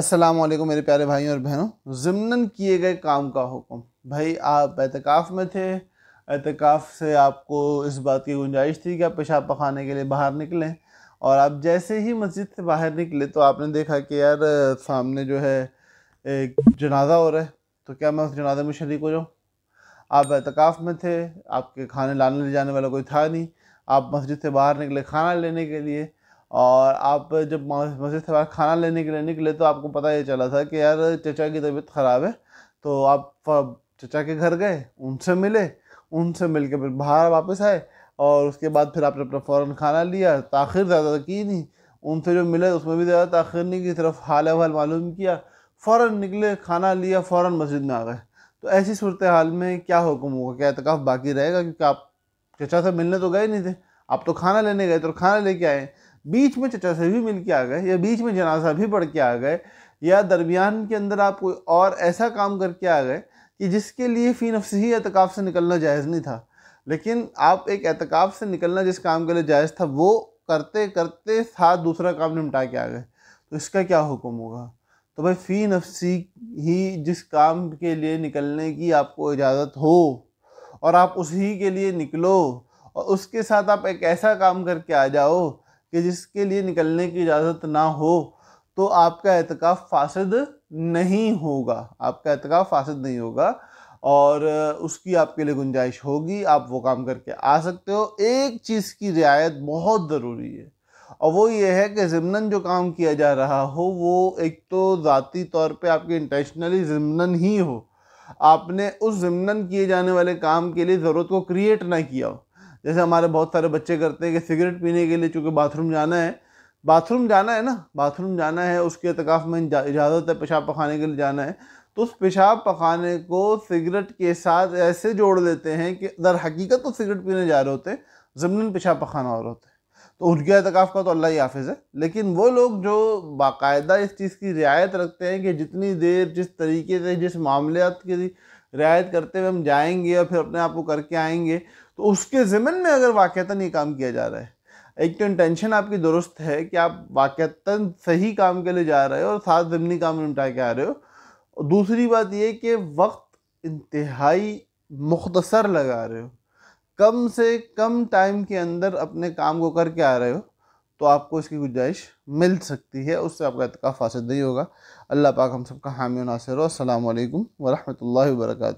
अस्सलाम वालेकुम मेरे प्यारे भाइयों और बहनों ज़मनन किए गए काम का हुक्म भाई आप एहतिकाफ़ में थे एहतिकाफ़ से आपको इस बात की गुंजाइश थी कि आप पेशाब पखाने के लिए बाहर निकलें और आप जैसे ही मस्जिद से बाहर निकले तो आपने देखा कि यार सामने जो है एक जनाजा हो रहा है तो क्या मैं उस जनाजे में शरीक हो जाऊँ आप एहतिकाफ़ में थे आपके खाने लाने ले जाने वाला कोई था नहीं आप मस्जिद से बाहर निकले खाना लेने के लिए और आप जब मस्जिद से बाहर खाना लेने के लिए निकले तो आपको पता ये चला था कि यार चचा की तबीयत ख़राब है तो आप चचा के घर गए उनसे मिले उनसे मिल के फिर बाहर वापस आए और उसके बाद फिर आपने अपना फ़ौर खाना लिया ताखिर ज़्यादा की नहीं उनसे जो मिले उसमें भी ज़्यादा ताखिर नहीं की तरफ हाल अहल मालूम किया फ़ौर निकले खाना लिया फ़ौर मस्जिद में आ गए तो ऐसी सूरत हाल में क्या हुक्म होगा क्या एतकाफ़ बाकी रहेगा क्योंकि आप चचा से मिलने तो गए नहीं थे आप तो खाना लेने गए तो खाना लेके आए बीच में चचा से भी मिल के आ गए या बीच में जनाजा भी पढ़ के आ गए या दरमियान के अंदर आप कोई और ऐसा काम करके आ गए कि जिसके लिए फ़ी नफ्स ही एहतकाफ़ से निकलना जायज़ नहीं था लेकिन आप एक एहतकाफ़ से निकलना जिस काम के लिए जायज़ था वो करते करते साथ दूसरा काम निपटा के आ गए तो इसका क्या हुक्म होगा तो भाई फ़ी नफसी ही जिस काम के लिए निकलने की आपको इजाज़त हो और आप उसी के लिए निकलो और उसके साथ आप एक ऐसा काम करके आ जाओ कि जिसके लिए निकलने की इजाज़त ना हो तो आपका एहतिकाफ़ फासद नहीं होगा आपका एहतिकाफ़ फासद नहीं होगा और उसकी आपके लिए गुंजाइश होगी आप वो काम करके आ सकते हो एक चीज़ की रियायत बहुत ज़रूरी है और वो ये है कि ज़मनन जो काम किया जा रहा हो वो एक तो ज़ाती तौर पे आपके इंटेंशनली ज़मनन ही हो आपने उस ज़मनन किए जाने वाले काम के लिए ज़रूरत को क्रिएट ना किया हो जैसे हमारे बहुत सारे बच्चे करते हैं कि सिगरेट पीने के लिए चूँकि बाथरूम जाना है बाथरूम जाना है ना बाथरूम जाना है उसके अतकाफ़ में इजाज़त है पेशाब पखाने के लिए जाना है तो उस पेशाब पखाने को सिगरेट के साथ ऐसे जोड़ लेते हैं कि दर हकीकत तो सिगरेट पीने जा रहे होते हैं ज़मन पेशाब पखाना और होते हैं तो उनके अतकाफ़ का तो अल्लाह ही हाफिज़ है लेकिन वो लोग जो बाकायदा इस चीज़ की रियायत रखते हैं कि जितनी देर जिस तरीके से जिस मामलियात की रियायत करते हुए हम जाएंगे और फिर अपने आप को करके आएंगे तो उसके ज़िमन में अगर वाक़ता ये काम किया जा रहा है एक तो इंटेंशन आपकी दुरुस्त है कि आप वाक़ता सही काम के लिए जा रहे हो और साथ ज़मनी काम निपटा के आ रहे हो और दूसरी बात यह कि वक्त इंतहाई मुख्तसर लगा रहे हो कम से कम टाइम के अंदर अपने काम को करके आ रहे हो तो आपको इसकी गुंजाइश मिल सकती है उससे आपका इतका फासद नहीं होगा अल्लाह पाक हम सबका हामी नासिर असल वरहमल वर्का